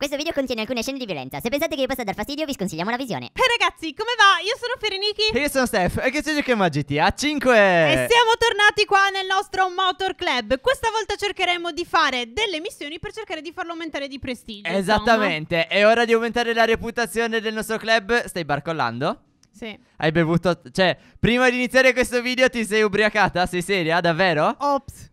Questo video contiene alcune scene di violenza. Se pensate che vi possa dar fastidio, vi sconsigliamo la visione. E eh, ragazzi, come va? Io sono Fereniki. E io sono Steph. E che ci giochiamo a GTA 5. E siamo tornati qua nel nostro Motor Club. Questa volta cercheremo di fare delle missioni per cercare di farlo aumentare di prestigio. Esattamente. Insomma. È ora di aumentare la reputazione del nostro club. Stai barcollando? Sì. Hai bevuto. Cioè, prima di iniziare questo video ti sei ubriacata? Sei seria? Davvero? Ops.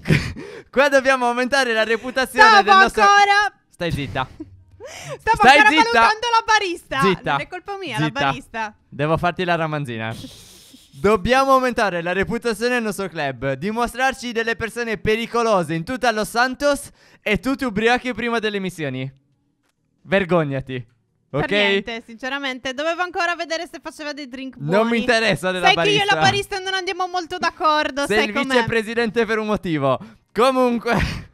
Qua dobbiamo aumentare la reputazione Stavo del nostro... ancora Stai zitta. Stavo Stai ancora zitta. valutando la barista. Zitta. Non è colpa mia, zitta. la barista. Devo farti la ramanzina. Dobbiamo aumentare la reputazione del nostro club, dimostrarci delle persone pericolose in tutta Los Santos e tutti ubriachi prima delle missioni. Vergognati. Ok? Per niente, sinceramente, dovevo ancora vedere se faceva dei drink buoni. Non mi interessa della sai barista. Sai che io e la barista non andiamo molto d'accordo, Sei sai il vicepresidente per un motivo. Comunque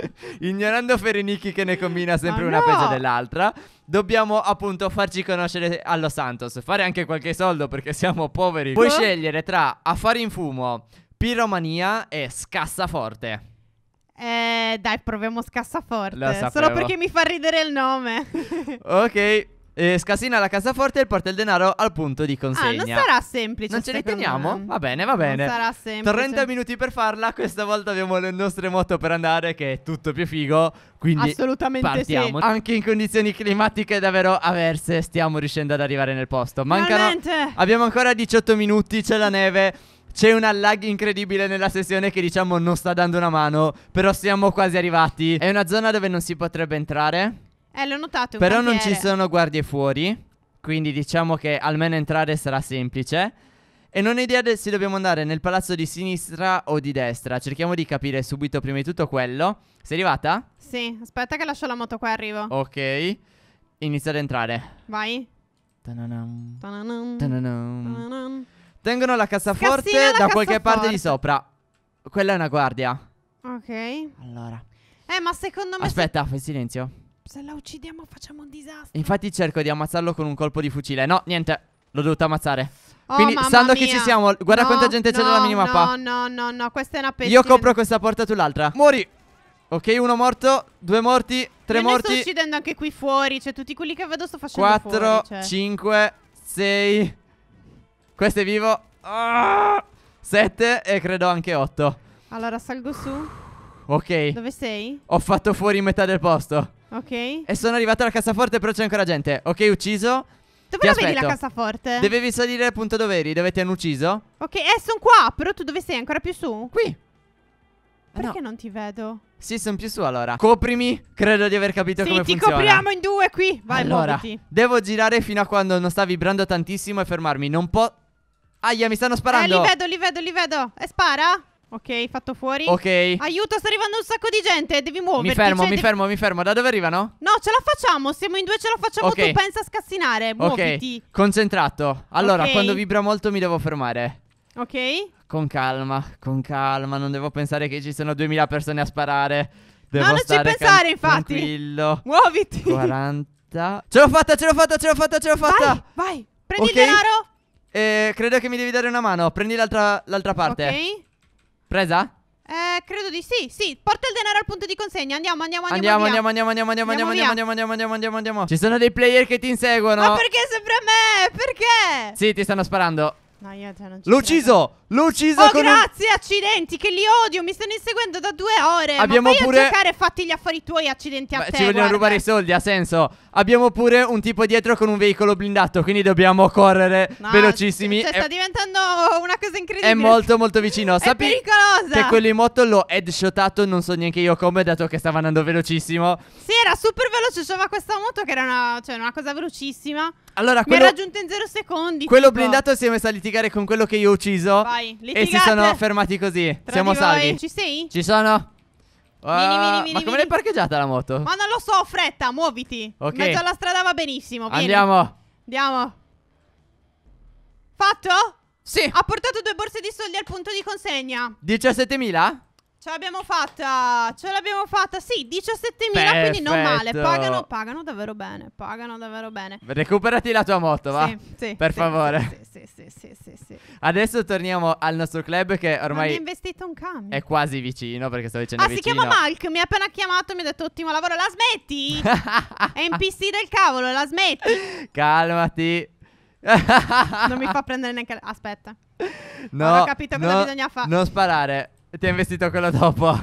ignorando Ferenicchi che ne combina sempre ah, una no! peggio dell'altra, dobbiamo appunto farci conoscere allo Santos, fare anche qualche soldo perché siamo poveri. Ecco. Puoi scegliere tra affari in fumo, piromania e scassaforte. Eh, dai, proviamo scassaforte. Solo perché mi fa ridere il nome. ok, eh, scasina la cassaforte e porta il denaro al punto di consegna. Ah, non sarà semplice. Non ce li teniamo? Me. Va bene, va bene. Non sarà semplice. 30 minuti per farla. Questa volta abbiamo le nostre moto per andare, che è tutto più figo. Quindi Assolutamente partiamo. Sì. Anche in condizioni climatiche davvero avverse, stiamo riuscendo ad arrivare nel posto. Mancano. Finalmente. Abbiamo ancora 18 minuti, c'è la neve. C'è una lag incredibile nella sessione che diciamo non sta dando una mano, però siamo quasi arrivati. È una zona dove non si potrebbe entrare. Eh, l'ho notato. Però non ci sono guardie fuori. Quindi diciamo che almeno entrare sarà semplice. E non ho idea se dobbiamo andare nel palazzo di sinistra o di destra. Cerchiamo di capire subito prima di tutto quello. Sei arrivata? Sì, aspetta che lascio la moto qua e arrivo. Ok. Inizia ad entrare. Vai. Tananam. Tananam. Tananam. Tengono la cassaforte Scassina da la qualche parte di sopra. Quella è una guardia. Ok. Allora. Eh, ma secondo me... Aspetta, se... fai silenzio. Se la uccidiamo facciamo un disastro. Infatti cerco di ammazzarlo con un colpo di fucile. No, niente. L'ho dovuto ammazzare. Oh, Quindi, Sando, che ci siamo. Guarda no, quanta gente no, c'è nella minimappa. No, no, no, no. Questa è una pezza. Io copro questa porta, tu l'altra. Muori. Ok, uno morto, due morti, tre Io morti. Io sto uccidendo anche qui fuori. Cioè, tutti quelli che vedo sto facendo 4, fuori. Cioè. cinque, sei. Questo è vivo. 7 ah, e credo anche otto. Allora, salgo su. Ok. Dove sei? Ho fatto fuori metà del posto. Ok. E sono arrivato alla cassaforte, però c'è ancora gente. Ok, ucciso. Dove la vedi la cassaforte? Devevi salire al punto dove eri, dove ti hanno ucciso. Ok, eh, sono qua, però tu dove sei? Ancora più su? Qui. Perché no. non ti vedo? Sì, sono più su allora. Coprimi. Credo di aver capito sì, come funziona. Sì, ti copriamo in due qui. Vai, allora, muoviti. Devo girare fino a quando non sta vibrando tantissimo e fermarmi. Non può... Aia, mi stanno sparando. Eh, li vedo, li vedo, li vedo. E spara? Ok, fatto fuori. Ok. Aiuto, sta arrivando un sacco di gente. Devi muoverti. Mi fermo, cioè, mi devi... fermo, mi fermo. Da dove arrivano? No, ce la facciamo. Siamo in due, ce la facciamo. Okay. Tu pensa a scassinare. Muoviti. Ok. Concentrato. Allora, okay. quando vibra molto mi devo fermare. Ok. Con calma, con calma. Non devo pensare che ci sono duemila persone a sparare. Devo no, non ci pensare, infatti. Tranquillo. Muoviti. 40. Ce l'ho fatta, ce l'ho fatta, ce l'ho fatta, ce l'ho fatta. Vai, vai. Prendi okay. il denaro. Eh, credo che mi devi dare una mano. Prendi l'altra parte. Ok. Presa? Eh, credo di sì. Sì, porta il denaro al punto di consegna. Andiamo, andiamo, andiamo. Andiamo, andiamo, andiamo, andiamo, andiamo, andiamo, andiamo, andiamo, andiamo, andiamo, andiamo. Ci sono dei player che ti inseguono. Ma perché sempre a me? Perché? Sì, ti stanno sparando. No, io te cioè, non ci L'ho ucciso! L'ho ucciso oh, con grazie, un... accidenti, che li odio, mi stanno inseguendo da due ore Abbiamo Ma pure... a giocare fatti gli affari tuoi, accidenti a Beh, te, Ci vogliono guarda. rubare i soldi, ha senso Abbiamo pure un tipo dietro con un veicolo blindato, quindi dobbiamo correre no, velocissimi Cioè, è... sta diventando una cosa incredibile È molto molto vicino Sappi pericolosa che quello in moto l'ho headshotato, non so neanche io come, dato che stava andando velocissimo Sì, era super veloce, c'era questa moto che era una, cioè, una cosa velocissima allora, quello... Mi ha raggiunto in zero secondi Quello tipo. blindato si è messo a litigare con quello che io ho ucciso Vai Vai, litigate. E si sono fermati così. Tra Siamo salvi. Ci sei? Ci sono. Uh, mini, mini, mini, ah, ma come l'hai parcheggiata la moto? Ma non lo so, fretta, muoviti. Ok. In mezzo alla strada va benissimo. Vieni. Andiamo. Andiamo. Fatto? Sì. Ha portato due borse di soldi al punto di consegna. 17.000? Ce l'abbiamo fatta, ce l'abbiamo fatta. Sì, 17.000, quindi non male. Pagano, pagano davvero bene, pagano davvero bene. Recuperati la tua moto, va? Sì, sì. Per sì, favore. Sì sì, sì sì, sì, Adesso torniamo al nostro club che ormai... Ma mi investito un camion. È quasi vicino, perché sto dicendo ah, vicino. si chiama Malk, mi ha appena chiamato e mi ha detto ottimo lavoro. La smetti? È NPC del cavolo, la smetti? Calmati. non mi fa prendere neanche... Aspetta. No, non ho capito cosa no, bisogna fare. Non sparare. E ti ha investito quello dopo.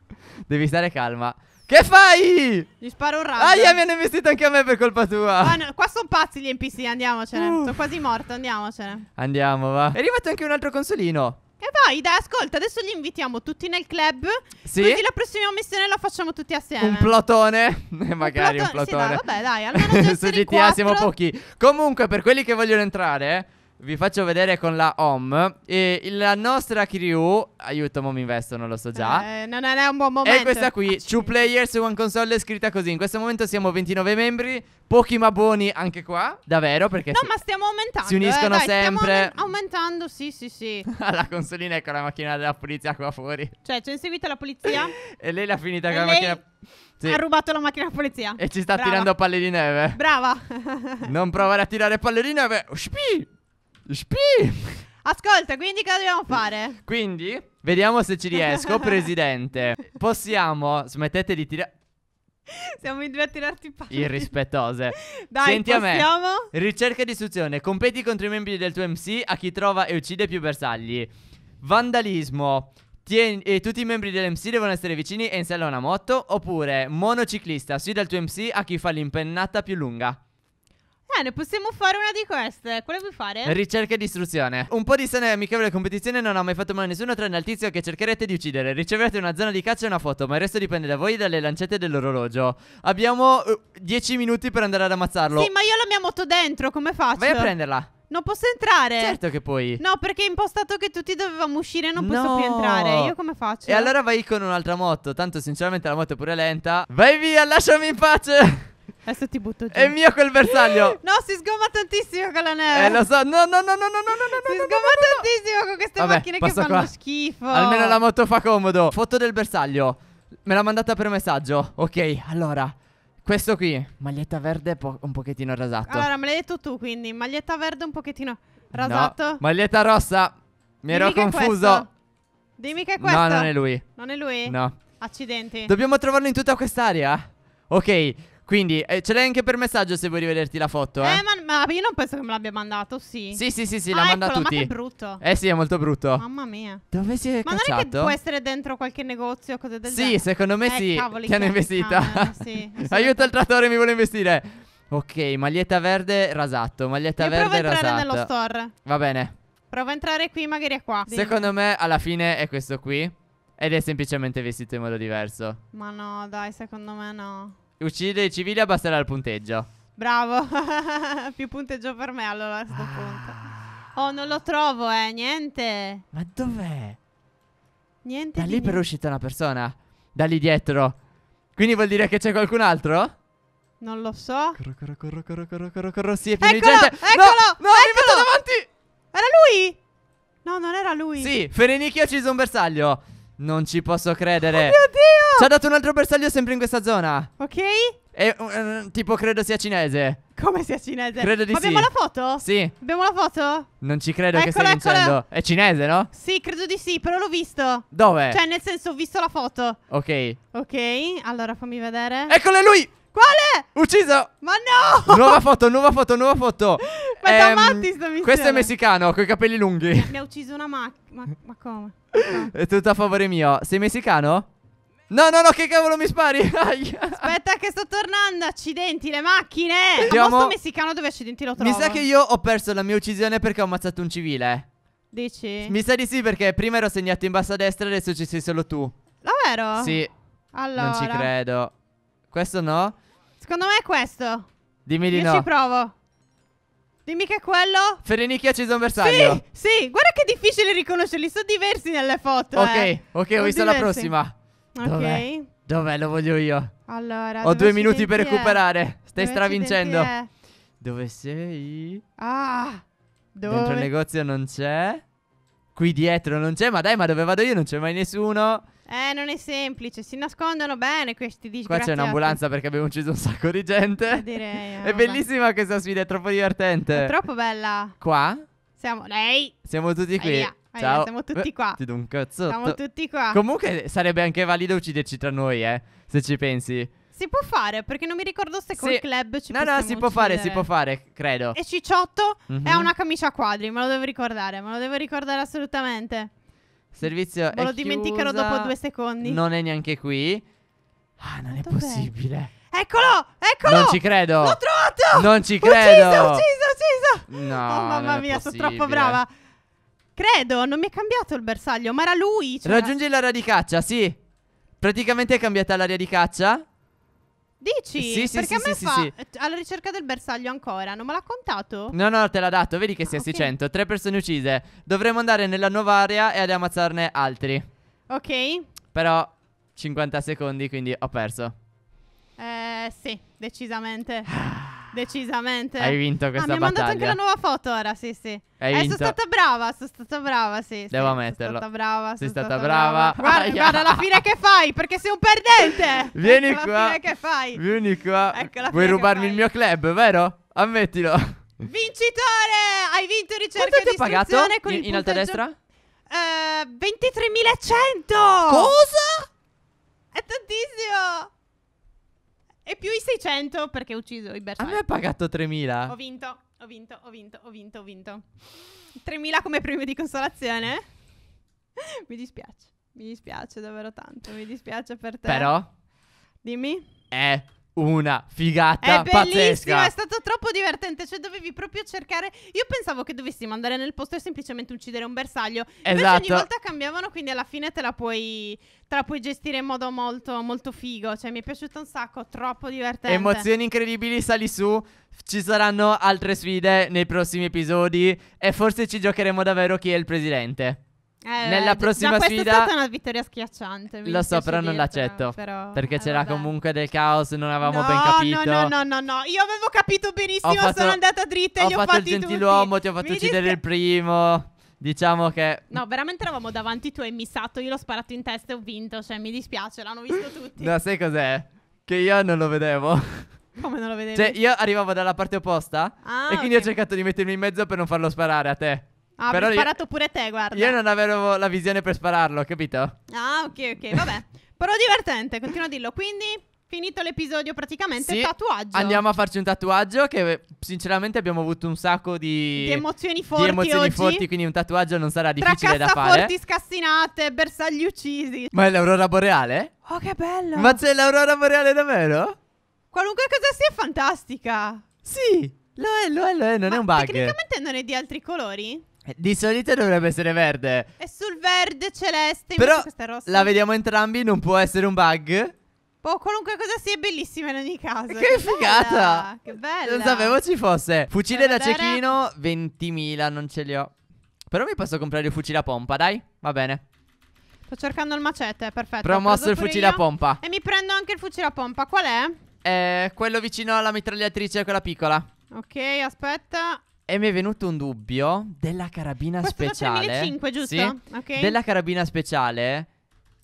Devi stare calma. Che fai? Gli sparo un razzo. Aia, mi hanno investito anche a me per colpa tua. Ma ah, no, qua sono pazzi gli NPC, andiamocene. Uh. Sono quasi morto, andiamocene. Andiamo, va. È arrivato anche un altro consolino. E vai, dai, ascolta, adesso li invitiamo tutti nel club. Sì. Così la prossima missione la facciamo tutti assieme. Un plotone? Magari un plotone. Un plotone. Sì, dai, vabbè, dai, almeno Su GTA 4. siamo pochi. Comunque, per quelli che vogliono entrare, vi faccio vedere con la home. E la nostra crew, aiuto, mo mi investo, non lo so già. Eh, non è un buon momento. è questa qui, Accidenti. two players, one console, è scritta così. In questo momento siamo 29 membri, pochi maboni anche qua, davvero, perché... No, si, ma stiamo aumentando. Si uniscono eh, dai, sempre. aumentando, sì, sì, sì. la consolina è con la macchina della polizia qua fuori. Cioè, c'è ha inseguita la polizia? e lei l'ha finita e con lei... la macchina... Sì. Ha rubato la macchina della polizia. E ci sta Brava. tirando palle di neve. Brava. non provare a tirare palle di neve. Shpii! Spim! Ascolta, quindi cosa dobbiamo fare? Quindi, vediamo se ci riesco, presidente. Possiamo, smettete di tirare... Siamo in due a tirarti in palle Irrispettose Dai, Senti possiamo? a me Ricerca di istruzione Competi contro i membri del tuo MC A chi trova e uccide più bersagli Vandalismo Tien eh, tutti i membri dell'MC devono essere vicini e in sella una moto Oppure monociclista Sfida il tuo MC a chi fa l'impennata più lunga bene, possiamo fare una di queste. Quale vuoi fare? Ricerca e distruzione. Un po' di sana e amichevole competizione non ha mai fatto male a nessuno, tranne al tizio che cercherete di uccidere. Riceverete una zona di caccia e una foto, ma il resto dipende da voi e dalle lancette dell'orologio. Abbiamo 10 uh, eh, minuti per andare ad ammazzarlo. Sì, ma io la mia moto dentro, come faccio? Vai a prenderla. Non posso entrare. Certo che puoi. No, perché è impostato che tutti dovevamo uscire e non no. posso più entrare. Io come faccio? E allora vai con un'altra moto. Tanto sinceramente la moto è pure lenta. Vai via, lasciami in pace. Adesso ti butto giù. È mio quel bersaglio. no, si sgomma tantissimo con la neve. Eh, lo so. No, no, no, no, no, no, no. Si no, no, no, tantissimo no. con queste Vabbè, macchine che fanno qua. schifo. Almeno la moto fa comodo. Foto del bersaglio. Me l'ha mandata per messaggio. Ok, allora. Questo qui, maglietta verde po un pochettino rasato. Allora, me l'hai detto tu, quindi maglietta verde un pochettino rasato. No, maglietta rossa. Mi Dimmi ero confuso. Dimmi che è questo. No, non è lui. Non è lui? No. Accidenti. Dobbiamo trovarlo in tutta quest'area. Ok, quindi eh, ce l'hai anche per messaggio se vuoi rivederti la foto. Eh, eh ma, ma, io non penso che me l'abbia mandato, sì. Sì, sì, sì, sì ah, l'ha mandato tutti. Ma che brutto. Eh sì, è molto brutto. Mamma mia. Dove si è ma cacciato? Ma non è che può essere dentro qualche negozio o cose del sì, genere? Sì, secondo me eh, sì. Cavoli, Ti hanno investita. Ah, sì, Aiuto il trattore, mi vuole investire. Ok, maglietta verde rasato, maglietta io verde rasato. Provo a entrare nello store. Va bene. Provo a entrare qui, magari è qua. Secondo Dimmi. me alla fine è questo qui. Ed è semplicemente vestito in modo diverso. Ma no, dai, secondo me no uccidere i civili abbasserà il punteggio. Bravo. Più punteggio per me allora a questo ah. punto. Oh, non lo trovo, eh, niente. Ma dov'è? Niente. Da lì niente. però è uscita una persona. Da lì dietro. Quindi vuol dire che c'è qualcun altro? Non lo so. Corro, corro, corro, corro, corro, corro, corro. Sì, è pieno eccolo, di gente. Eccolo, no, no, eccolo. davanti. Era lui? No, non era lui. Sì, Ferenicchio ha ucciso un bersaglio. Non ci posso credere. Oh mio Dio! Ci ha dato un altro bersaglio sempre in questa zona. Ok. E, uh, uh, tipo, credo sia cinese. Come sia cinese? Credo di Ma sì. Abbiamo la foto? Sì. Abbiamo la foto? Non ci credo eccola, che stia eccola. vincendo. È cinese, no? Sì, credo di sì, però l'ho visto. Dove? Cioè, nel senso, ho visto la foto. Ok. Ok, allora fammi vedere. Eccolo, è lui! Quale? Ucciso! Ma no! Nuova foto, nuova foto, nuova foto. Ma ehm, da matti sta missione. Questo è messicano, con i capelli lunghi. Mi ha ucciso una macchina. Ma, come? È tutto a favore mio. Sei messicano? No, no, no, che cavolo mi spari? Aspetta che sto tornando, accidenti, le macchine! Andiamo... Ma posto messicano dove accidenti lo trovo? Mi sa che io ho perso la mia uccisione perché ho ammazzato un civile. Dici? Mi sa di sì perché prima ero segnato in basso a destra e adesso ci sei solo tu. Davvero? Sì. Allora. Non ci credo. Questo no? Secondo me è questo. Dimmi di Io no. Io ci provo. Dimmi che è quello. ha uccisa un bersaglio. Sì, sì, guarda che è difficile riconoscerli. Sono diversi nelle foto. Ok, eh. ok, ho, visto diversi. la prossima. Ok. Dov'è? Lo voglio io. Allora. Ho due minuti per recuperare. Stai dove stravincendo. Dove sei? Ah. Dove? Dentro il negozio non c'è. Qui dietro non c'è. Ma dai, ma dove vado io? Non c'è mai nessuno. Eh, non è semplice, si nascondono bene questi disgraziati. Qua c'è un'ambulanza perché abbiamo ucciso un sacco di gente. Eh, Direi. è vabbè. bellissima questa sfida, è troppo divertente. È troppo bella. Qua? Siamo lei. Siamo tutti qui. Elia. Ciao. Elia, siamo tutti qua. Eh, ti do un cazzotto. Siamo tutti qua. Comunque sarebbe anche valido ucciderci tra noi, eh, se ci pensi. Si può fare, perché non mi ricordo se col sì. club ci No, no, si può fare, si può fare, credo. E Cicciotto mm -hmm. è una camicia a quadri, me lo devo ricordare, me lo devo ricordare assolutamente. Servizio Me lo dimenticano chiusa, dopo due secondi. Non è neanche qui. Ah, non Dov'è? è possibile. Eccolo! Eccolo! Non ci credo! L'ho trovato! Non ci credo! Ucciso, ucciso, ucciso! No, oh, mamma mia, sono troppo brava. Credo, non mi è cambiato il bersaglio, ma era lui. Cioè... Raggiungi l'area di caccia, sì. Praticamente è cambiata l'area di caccia. Dici? Sì, sì, Perché sì, a me sì, fa sì. alla ricerca del bersaglio ancora. Non me l'ha contato? No, no, te l'ha dato. Vedi che si ah, okay. 600. Tre persone uccise. Dovremmo andare nella nuova area e ad ammazzarne altri. Ok. Però 50 secondi, quindi ho perso. Eh, sì, decisamente. Decisamente. Hai vinto ah, questa ah, Mi ha mandato anche la nuova foto ora, sì, sì. Hai eh, vinto... sono stata brava, sono stata brava, sì. Devo sì, ammetterlo. Sono stata brava. Sei stata, stata brava. brava. Guarda, guarda la fine che fai, perché sei un perdente. Vieni ecco qua. La fine che fai. Vieni qua. Ecco Vuoi rubarmi il mio club, vero? Ammettilo. Vincitore! Hai vinto ricerca di istruzione con in, il in alto a destra? Eh, 23.100! Cosa? È tantissimo! E più i 600 perché ho ucciso i bersagli. A me ha pagato 3.000. Ho vinto, ho vinto, ho vinto, ho vinto, ho vinto. 3.000 come premio di consolazione. mi dispiace, mi dispiace davvero tanto, mi dispiace per te. Però... Dimmi. È una figata è pazzesca. È stato divertente, cioè dovevi proprio cercare. Io pensavo che dovessimo andare nel posto e semplicemente uccidere un bersaglio. Esatto. Invece ogni esatto. volta cambiavano, quindi alla fine te la puoi, te la puoi gestire in modo molto, molto figo. Cioè, mi è piaciuto un sacco, troppo divertente. Emozioni incredibili, sali su. Ci saranno altre sfide nei prossimi episodi. E forse ci giocheremo davvero chi è il presidente. Eh, Nella prossima già, sfida. è stata una vittoria schiacciante. Lo so, però non l'accetto. Però, perché eh, c'era vabbè. comunque del caos, non avevamo no, ben capito. No, no, no, no, no. Io avevo capito benissimo. Fatto, sono andata dritta. Ho, gli ho fatto il gentiluomo, tutti. ti ho fatto Mi uccidere disse... il primo. Diciamo che. No, veramente eravamo davanti tu e mi Misato. Io l'ho sparato in testa e ho vinto. Cioè, mi dispiace, l'hanno visto tutti. No, sai cos'è? Che io non lo vedevo. Come non lo vedevi? Cioè, io arrivavo dalla parte opposta. Ah, e quindi okay. ho cercato di mettermi in mezzo per non farlo sparare a te. Ah, Però hai sparato io, pure te, guarda. Io non avevo la visione per spararlo, capito? Ah, ok, ok, vabbè. Però divertente, continua a dirlo. Quindi, finito l'episodio praticamente, sì, tatuaggio. Andiamo a farci un tatuaggio che sinceramente abbiamo avuto un sacco di, di emozioni forti. Di emozioni oggi. forti, quindi un tatuaggio non sarà difficile da fare. Tra cassaforti scassinate, bersagli uccisi. Ma è l'aurora boreale? Oh, che bello. Ma c'è l'aurora boreale davvero? Qualunque cosa sia fantastica. Sì, lo è, lo è, lo è, non Ma è un bug. tecnicamente non è di altri colori? Eh, di solito dovrebbe essere verde. E sul verde celeste, Però questa rossa. la vediamo entrambi, non può essere un bug. Oh, qualunque cosa sia bellissima in ogni caso. Che, che figata! Bella, che bella. Non sapevo ci fosse. Fucile da cecchino, 20.000, non ce li ho. Però mi posso comprare il fucile a pompa, dai. Va bene. Sto cercando il macete, perfetto. Promosso il fucile a pompa. E mi prendo anche il fucile a pompa. Qual è? Eh, quello vicino alla mitragliatrice, quella piccola. Ok, aspetta. E mi è venuto un dubbio della carabina Questo speciale. 5, giusto? Sì, okay. Della carabina speciale,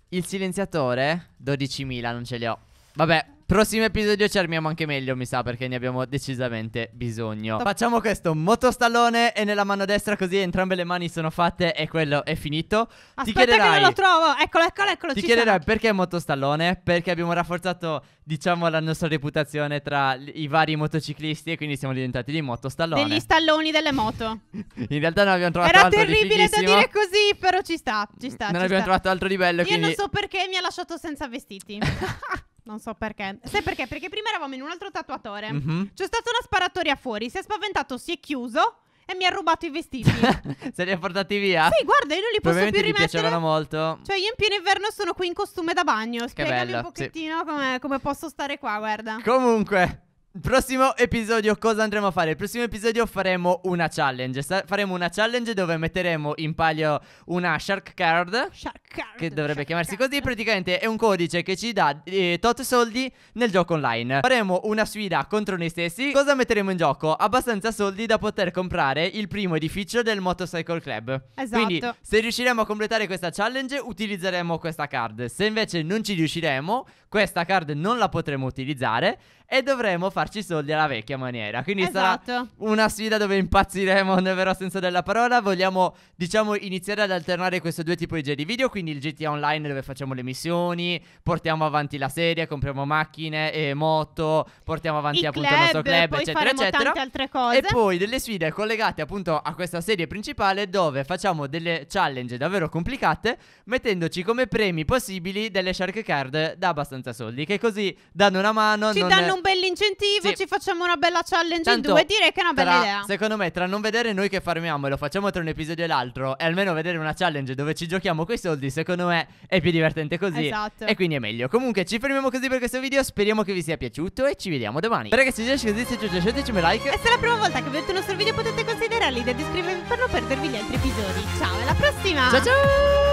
il silenziatore 12.000 non ce li ho. Vabbè, Prossimo episodio ci armiamo anche meglio, mi sa, perché ne abbiamo decisamente bisogno. Facciamo questo motostallone e nella mano destra così entrambe le mani sono fatte e quello è finito. Aspetta Ti chiederai, che non lo trovo. Eccolo, eccolo, eccolo. Ti chiederai perché motostallone? Perché abbiamo rafforzato, diciamo, la nostra reputazione tra i vari motociclisti e quindi siamo diventati dei motostallone. Degli stalloni delle moto. In realtà non abbiamo trovato Era altro di Era terribile da dire così, però ci sta, ci sta. Non ci abbiamo sta. trovato altro livello. Io quindi... non so perché mi ha lasciato senza vestiti. Non so perché. Sai perché? Perché prima eravamo in un altro tatuatore. Mm-hmm. C'è stata una sparatoria fuori. Si è spaventato, si è chiuso e mi ha rubato i vestiti. Se li ha portati via? Sì, guarda, io non li posso più rimettere. Mi piacevano molto. Cioè, io in pieno inverno sono qui in costume da bagno. Spiegami bello, un pochettino sì. come, come posso stare qua, guarda. Comunque. Prossimo episodio cosa andremo a fare? Il prossimo episodio faremo una challenge Faremo una challenge dove metteremo in palio una shark card, shark card Che dovrebbe chiamarsi card. così Praticamente è un codice che ci dà eh, tot soldi nel gioco online Faremo una sfida contro noi stessi Cosa metteremo in gioco? Abbastanza soldi da poter comprare il primo edificio del Motorcycle Club Esatto Quindi se riusciremo a completare questa challenge utilizzeremo questa card Se invece non ci riusciremo questa card non la potremo utilizzare e dovremo farci soldi alla vecchia maniera. Quindi esatto. sarà una sfida dove impazziremo nel vero senso della parola. Vogliamo, diciamo, iniziare ad alternare questi due tipi di video. Quindi il GTA Online dove facciamo le missioni, portiamo avanti la serie, compriamo macchine e moto, portiamo avanti I appunto club, il nostro club, eccetera, eccetera. altre cose. E poi delle sfide collegate appunto a questa serie principale dove facciamo delle challenge davvero complicate, mettendoci come premi possibili delle shark card da abbastanza soldi. Che così danno una mano. Ci non danno un un bell'incentivo, sì. ci facciamo una bella challenge Tanto, in due. Direi che è una bella tra, idea. Secondo me, tra non vedere noi che farmiamo e lo facciamo tra un episodio e l'altro, e almeno vedere una challenge dove ci giochiamo quei soldi, secondo me è più divertente così. Esatto. E quindi è meglio. Comunque, ci fermiamo così per questo video. Speriamo che vi sia piaciuto e ci vediamo domani. Ragazzi, se così, se ci piace, lasciateci un like. E se è la prima volta che vedete il nostro video, potete considerare l'idea di iscrivervi per non perdervi gli altri episodi. Ciao, alla prossima! Ciao ciao!